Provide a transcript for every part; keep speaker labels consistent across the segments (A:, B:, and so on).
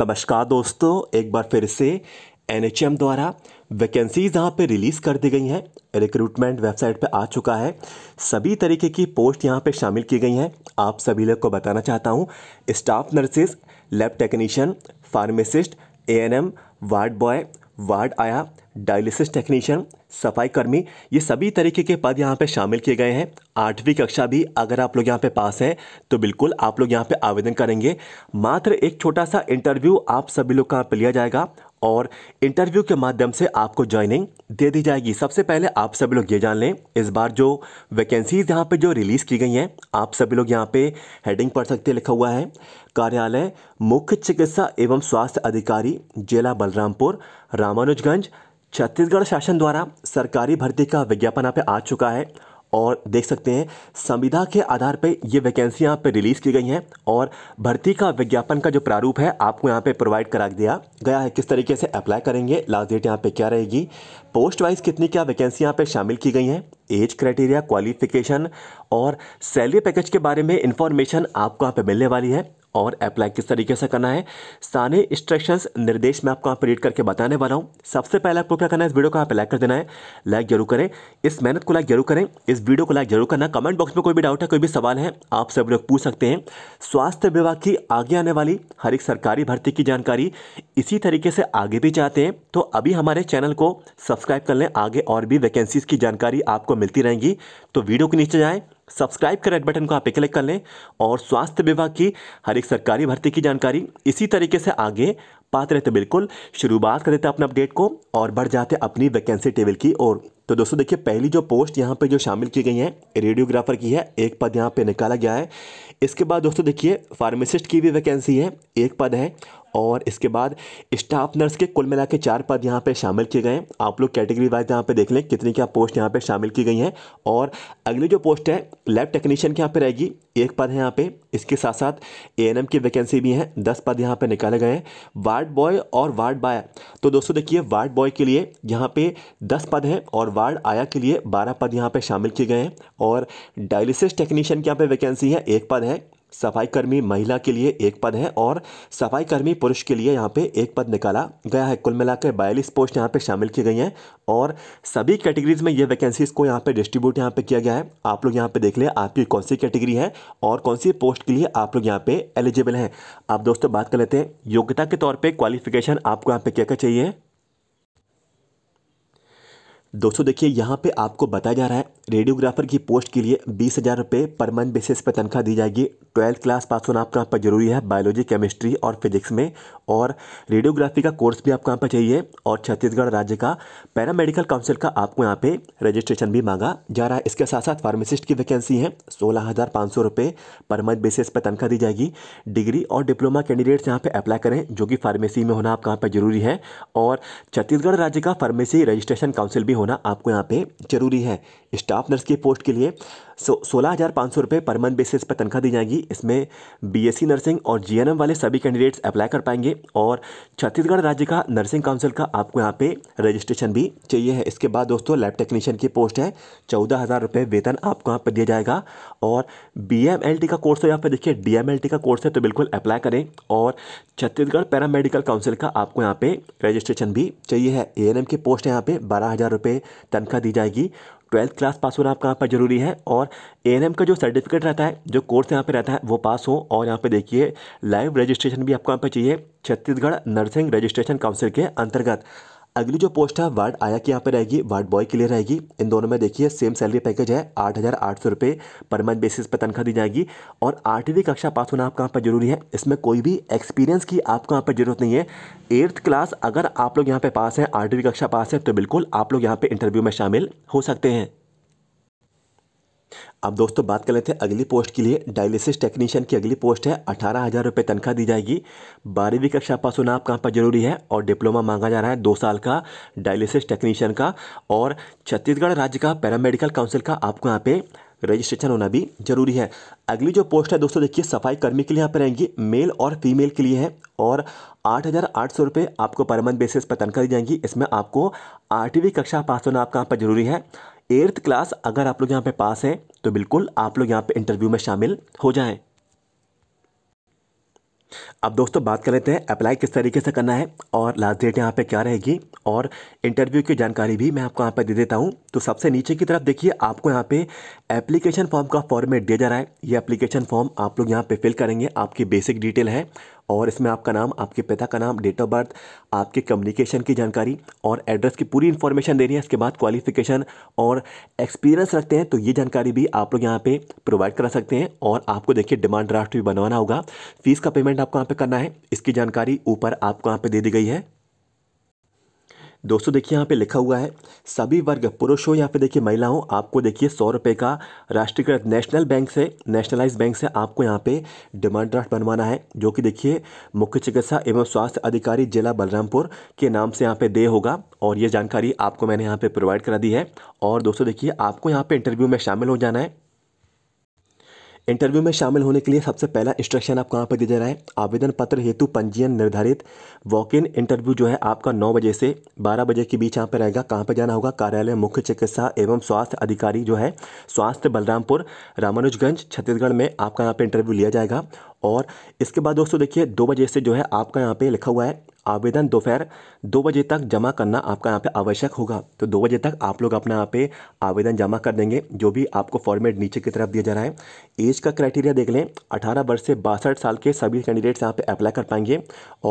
A: नमस्कार दोस्तों एक बार फिर से एन द्वारा वैकेंसीज़ यहाँ पे रिलीज़ कर दी गई हैं रिक्रूटमेंट वेबसाइट पे आ चुका है सभी तरीके की पोस्ट यहाँ पे शामिल की गई हैं आप सभी लोग को बताना चाहता हूँ staff nurses lab technician pharmacist ANM ward boy ward आया डायलिसिस टेक्नीशियन सफाई कर्मी ये सभी तरीके के पद यहाँ पे शामिल किए गए हैं आठवीं कक्षा भी अगर आप लोग यहाँ पे पास हैं तो बिल्कुल आप लोग यहाँ पे आवेदन करेंगे मात्र एक छोटा सा इंटरव्यू आप सभी लोग का यहाँ लिया जाएगा और इंटरव्यू के माध्यम से आपको ज्वाइनिंग दे दी जाएगी सबसे पहले आप सभी लोग ये जान लें इस बार जो वैकेंसीज यहाँ पे जो रिलीज़ की गई हैं आप सभी लोग यहाँ पे हेडिंग पढ़ सकते लिखा हुआ है कार्यालय मुख्य चिकित्सा एवं स्वास्थ्य अधिकारी जिला बलरामपुर रामानुजगंज छत्तीसगढ़ शासन द्वारा सरकारी भर्ती का विज्ञापन यहाँ पे आ चुका है और देख सकते हैं संविधा के आधार पे ये वैकेंसी यहाँ पे रिलीज़ की गई हैं और भर्ती का विज्ञापन का जो प्रारूप है आपको यहाँ पे प्रोवाइड करा दिया गया है किस तरीके से अप्लाई करेंगे लास्ट डेट यहाँ पे क्या रहेगी पोस्ट वाइज कितनी क्या वैकेंसी यहाँ पे शामिल की गई हैं एज क्राइटेरिया क्वालिफिकेशन और सैलरी पैकेज के बारे में इन्फॉर्मेशन आपको यहाँ पे मिलने वाली है और अप्लाई किस तरीके से करना है सारे इंस्ट्रक्शंस निर्देश मैं आपको यहाँ पर रीड करके बताने वाला हूँ सबसे पहले आपको क्या करना है इस वीडियो को आप लाइक कर देना है लाइक जरूर करें इस मेहनत को लाइक जरूर करें इस वीडियो को लाइक जरूर करना कमेंट बॉक्स में कोई भी डाउट है कोई भी सवाल है आप सब लोग पूछ सकते हैं स्वास्थ्य विभाग की आगे आने वाली हर एक सरकारी भर्ती की जानकारी इसी तरीके से आगे भी चाहते हैं तो अभी हमारे चैनल को सब्सक्राइब कर लें आगे और भी वैकेंसीज़ की जानकारी आपको मिलती रहेंगी तो वीडियो के नीचे जाएँ सब्सक्राइब कर रेड बटन को आप क्लिक कर लें और स्वास्थ्य विभाग की हर एक सरकारी भर्ती की जानकारी इसी तरीके से आगे पाते रहते बिल्कुल शुरुआत कर देते अपने अपडेट को और बढ़ जाते अपनी वैकेंसी टेबल की ओर तो दोस्तों देखिए पहली जो पोस्ट यहाँ पे जो शामिल की गई है रेडियोग्राफर की है एक पद यहाँ पे निकाला गया है इसके बाद दोस्तों देखिए फार्मासिस्ट की भी वैकेंसी है एक पद है और इसके बाद स्टाफ नर्स के कुल मिला के चार पद यहाँ पे शामिल किए गए हैं आप लोग कैटेगरी वाइज यहाँ पे देख लें कितनी क्या पोस्ट यहाँ पे शामिल की गई हैं और अगली जो पोस्ट है लैब टेक्नीशियन की यहाँ पे रहेगी एक पद है यहाँ पे इसके साथ साथ ए की वैकेंसी भी हैं दस पद यहाँ पे निकाले गए हैं वार्ड बॉय और वार्ड बाया तो दोस्तों देखिए वार्ड बॉय के लिए यहाँ पे दस पद हैं और वार्ड आया के लिए बारह पद यहाँ पे शामिल किए गए हैं और डायलिसिस टेक्नीशियन के यहाँ पे वैकेंसी है एक पद है सफाईकर्मी महिला के लिए एक पद है और सफाईकर्मी पुरुष के लिए यहाँ पे एक पद निकाला गया है कुल मिलाकर बयालीस पोस्ट यहाँ पे शामिल की गई हैं और सभी कैटेगरीज में ये वैकेंसीज को यहाँ पे डिस्ट्रीब्यूट यहाँ पे किया गया है आप लोग यहाँ पे देख लें आपकी कौन सी कैटेगरी है और कौन सी पोस्ट के लिए आप लोग यहाँ पे एलिजिबल हैं आप दोस्तों बात कर लेते हैं योग्यता के तौर पर क्वालिफिकेशन आपको यहाँ पे क्या क्या चाहिए दोस्तों देखिए यहाँ पे आपको बताया जा रहा है रेडियोग्राफर की पोस्ट के लिए बीस हज़ार रुपये पर मंथ बेसिस पर तनख्वाह दी जाएगी ट्वेल्थ क्लास पास होना आपको यहाँ पर जरूरी है बायोलॉजी केमिस्ट्री और फिजिक्स में और रेडियोग्राफी का कोर्स भी आपको यहाँ पर चाहिए और छत्तीसगढ़ राज्य का पैरामेडिकल काउंसिल का आपको यहाँ पर रजिस्ट्रेशन भी मांगा जा रहा है इसके साथ साथ फार्मासिस्ट की वैकेंसी है सोलह हज़ार पाँच सौ रुपये पर मंथ बेसिस पर तनख्वाह दी जाएगी डिग्री और डिप्लोमा कैंडिडेट्स यहाँ पर अप्लाई करें जो कि फार्मेसी में होना आपको यहाँ पर जरूरी है और छत्तीसगढ़ राज्य का फार्मेसी रजिस्ट्रेशन काउंसिल भी होना आपको यहाँ पे ज़रूरी है स्टाफ नर्स की पोस्ट के लिए सो सोलह हज़ार पाँच सौ रुपये पर मंथ बेसिस पर तनख्वाह दी जाएगी इसमें बीएससी नर्सिंग और जीएनएम वाले सभी कैंडिडेट्स अप्लाई कर पाएंगे और छत्तीसगढ़ राज्य का नर्सिंग काउंसिल का आपको यहाँ पे रजिस्ट्रेशन भी चाहिए है इसके बाद दोस्तों लैब टेक्नीशियन की पोस्ट है चौदह हज़ार रुपये वेतन आपको यहाँ पर दिया जाएगा और बी का कोर्स तो है यहाँ पर देखिए डी का कोर्स है तो बिल्कुल अप्लाई करें और छत्तीसगढ़ पैरामेडिकल काउंसिल का आपको यहाँ पर रजिस्ट्रेशन भी चाहिए है ए की पोस्ट है यहाँ पे बारह हज़ार रुपये तनख्वाह दी जाएगी ट्वेल्थ क्लास पास होना आपका यहाँ पर जरूरी है और ए का जो सर्टिफिकेट रहता है जो कोर्स यहाँ पर रहता है वो पास हो और यहाँ पर देखिए लाइव रजिस्ट्रेशन भी आपको यहाँ पर चाहिए छत्तीसगढ़ नर्सिंग रजिस्ट्रेशन काउंसिल के अंतर्गत अगली जो पोस्ट है वार्ड आया की यहाँ पे रहेगी वार्ड बॉय के लिए रहेगी इन दोनों में देखिए सेम सैलरी पैकेज है आठ हज़ार आठ सौ रुपये पर मंथ बेसिस पर तनख्वाह दी जाएगी और आठवीं कक्षा पास होना आपका यहाँ पर जरूरी है इसमें कोई भी एक्सपीरियंस की आपको यहाँ पर जरूरत नहीं है एट्थ क्लास अगर आप लोग यहाँ पर पास हैं आठवीं कक्षा पास है तो बिल्कुल आप लोग यहाँ पर इंटरव्यू में शामिल हो सकते हैं अब दोस्तों बात कर लेते हैं अगली पोस्ट के लिए डायलिसिस टेक्नीशियन की अगली पोस्ट है अठारह हज़ार रुपये तनख्वाह दी जाएगी बारहवीं कक्षा पास होना आप कहाँ पर जरूरी है और डिप्लोमा मांगा जा रहा है दो साल का डायलिसिस टेक्नीशियन का और छत्तीसगढ़ राज्य का पैरामेडिकल काउंसिल का आपको यहाँ पे रजिस्ट्रेशन होना भी जरूरी है अगली जो पोस्ट है दोस्तों देखिए सफाई कर्मी के लिए यहाँ पर रहेंगी मेल और फीमेल के लिए है और आठ हज़ार आठ सौ रुपये आपको पर मंथ बेसिस पर तनख्वाह दी जाएंगी इसमें आपको आठवीं कक्षा पास होना आपका यहाँ पर जरूरी है एट्थ क्लास अगर आप लोग यहाँ पे पास हैं तो बिल्कुल आप लोग यहाँ पे इंटरव्यू में शामिल हो जाएं अब दोस्तों बात कर लेते हैं अप्लाई किस तरीके से करना है और लास्ट डेट यहाँ पे क्या रहेगी और इंटरव्यू की जानकारी भी मैं आपको यहाँ पे दे देता हूँ तो सबसे नीचे की तरफ देखिए आपको यहाँ पे एप्लीकेशन फॉर्म का फॉर्मेट दिया जा रहा है ये एप्लीकेशन फॉर्म आप लोग यहाँ पे फिल करेंगे आपकी बेसिक डिटेल है और इसमें आपका नाम आपके पिता का नाम डेट ऑफ बर्थ आपके कम्युनिकेशन की जानकारी और एड्रेस की पूरी इन्फॉर्मेशन देनी है इसके बाद क्वालिफिकेशन और एक्सपीरियंस रखते हैं तो ये जानकारी भी आप लोग यहाँ पे प्रोवाइड करा सकते हैं और आपको देखिए डिमांड ड्राफ्ट भी बनवाना होगा फीस का पेमेंट आपको यहाँ पे करना है इसकी जानकारी ऊपर आपको यहाँ पे दे दी गई है दोस्तों देखिए यहाँ पे लिखा हुआ है सभी वर्ग पुरुष हो या फिर देखिए महिला हो आपको देखिए सौ रुपये का राष्ट्रीयकृत नेशनल बैंक से नेशनलाइज बैंक से आपको यहाँ पे डिमांड ड्राफ्ट बनवाना है जो कि देखिए मुख्य चिकित्सा एवं स्वास्थ्य अधिकारी जिला बलरामपुर के नाम से यहाँ पे दे होगा और ये जानकारी आपको मैंने यहाँ पर प्रोवाइड करा दी है और दोस्तों देखिए आपको यहाँ पर इंटरव्यू में शामिल हो जाना है इंटरव्यू में शामिल होने के लिए सबसे पहला इंस्ट्रक्शन आप कहाँ पर दिया जा रहा है आवेदन पत्र हेतु पंजीयन निर्धारित वॉक इन इंटरव्यू जो है आपका 9 बजे से 12 बजे के बीच यहाँ पर रहेगा कहाँ पर जाना होगा कार्यालय मुख्य चिकित्सा एवं स्वास्थ्य अधिकारी जो है स्वास्थ्य बलरामपुर रामानुजगंज छत्तीसगढ़ में आपका यहाँ पर इंटरव्यू लिया जाएगा और इसके बाद दोस्तों देखिए दो बजे से जो है आपका यहाँ पे लिखा हुआ है आवेदन दोपहर दो बजे तक जमा करना आपका यहाँ पे आवश्यक होगा तो दो बजे तक आप लोग अपना यहाँ पे आवेदन जमा कर देंगे जो भी आपको फॉर्मेट नीचे की तरफ दिया जा रहा है एज का क्राइटेरिया देख लें अठारह वर्ष से बासठ साल के सभी कैंडिडेट्स यहाँ पे अप्लाई कर पाएंगे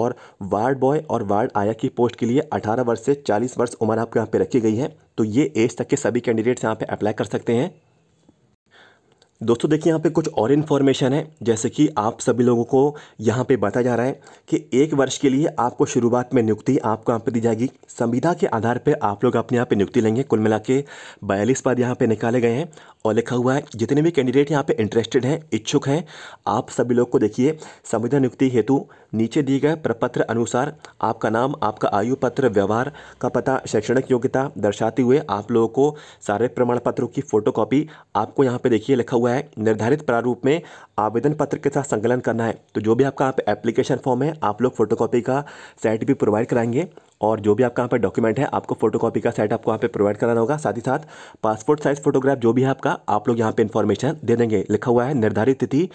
A: और वार्ड बॉय और वार्ड आया की पोस्ट के लिए अठारह वर्ष से चालीस वर्ष उम्र आपके यहाँ पर रखी गई है तो ये एज तक के सभी कैंडिडेट्स यहाँ पर अप्लाई कर सकते हैं दोस्तों देखिए यहाँ पे कुछ और इन्फॉर्मेशन है जैसे कि आप सभी लोगों को यहाँ पे बताया जा रहा है कि एक वर्ष के लिए आपको शुरुआत में नियुक्ति आपको यहाँ पे दी जाएगी संविधा के आधार पे आप लोग अपने यहाँ पे नियुक्ति लेंगे कुल मिला के बयालीस पद यहाँ पे निकाले गए हैं और लिखा हुआ है जितने भी कैंडिडेट यहाँ पर इंटरेस्टेड हैं इच्छुक हैं आप सभी लोग को देखिए संविधा नियुक्ति हेतु नीचे दिए गए प्रपत्र अनुसार आपका नाम आपका आयु पत्र व्यवहार का पता शैक्षणिक योग्यता दर्शाते हुए आप लोगों को सारे प्रमाण पत्रों की फोटो आपको यहाँ पर देखिए लिखा हुआ हुआ है निर्धारित प्रारूप में आवेदन पत्र के साथ संकलन करना है तो जो भी आपका आप एप्लीकेशन फॉर्म है आप लोग फोटोकॉपी का सेट भी प्रोवाइड कराएंगे और जो भी आपका यहाँ पर डॉक्यूमेंट है आपको फोटोकॉपी का सेट आपको यहाँ पे प्रोवाइड कराना होगा साथ ही साथ पासपोर्ट साइज़ फोटोग्राफ जो भी है आपका आप लोग यहाँ पे इन्फॉर्मेशन दे देंगे लिखा हुआ है निर्धारित तिथि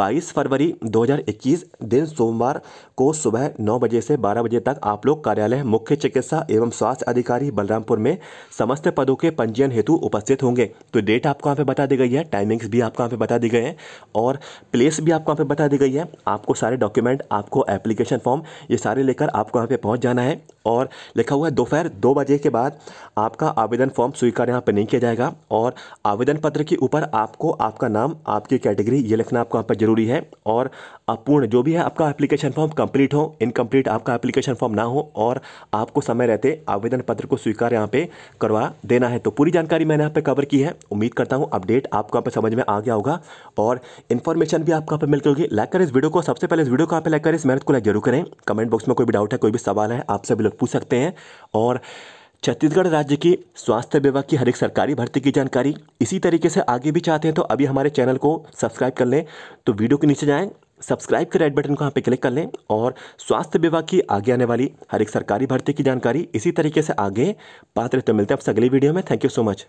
A: 22 फरवरी 2021 दिन सोमवार को सुबह नौ बजे से बारह बजे तक आप लोग कार्यालय मुख्य चिकित्सा एवं स्वास्थ्य अधिकारी बलरामपुर में समस्त पदों के पंजीयन हेतु उपस्थित होंगे तो डेट आपको यहाँ पर बता दी गई है टाइमिंग्स भी आपको यहाँ पर बता दी गई है और प्लेस भी आपको यहाँ पर बता दी गई है आपको सारे डॉक्यूमेंट आपको एप्लीकेशन फॉर्म ये सारे लेकर आपको यहाँ पे पहुँच जाना है और और लिखा हुआ है दोपहर दो बजे के बाद आपका आवेदन फॉर्म स्वीकार यहाँ पर नहीं किया जाएगा और आवेदन पत्र के ऊपर आपको आपका नाम आपकी कैटेगरी ये लिखना आपको यहाँ पर जरूरी है और अपूर्ण जो भी है आपका एप्लीकेशन फॉर्म कंप्लीट हो इनकम्प्लीट आपका एप्लीकेशन फॉर्म ना हो और आपको समय रहते आवेदन पत्र को स्वीकार यहाँ पे करवा देना है तो पूरी जानकारी मैंने यहाँ पे कवर की है उम्मीद करता हूँ अपडेट आपको यहाँ पे समझ में आ गया होगा और इन्फॉर्मेशन भी आपको यहाँ पर मिलती होगी लाइक करें इस वीडियो को सबसे पहले इस वीडियो को आप लाइक करें इस मेहनत को लाइक जरूर करें कमेंट बॉक्स में कोई भी डाउट है कोई भी सवाल है आप सभी लोग पूछ सकते हैं और छत्तीसगढ़ राज्य की स्वास्थ्य विभाग की हर एक सरकारी भर्ती की जानकारी इसी तरीके से आगे भी चाहते हैं तो अभी हमारे चैनल को सब्सक्राइब कर लें तो वीडियो के नीचे जाएं सब्सक्राइब के रेड बटन को यहाँ पे क्लिक कर लें और स्वास्थ्य विभाग की आगे आने वाली हर एक सरकारी भर्ती की जानकारी इसी तरीके से आगे पात्र तो मिलते हैं आपसे अगली वीडियो में थैंक यू सो मच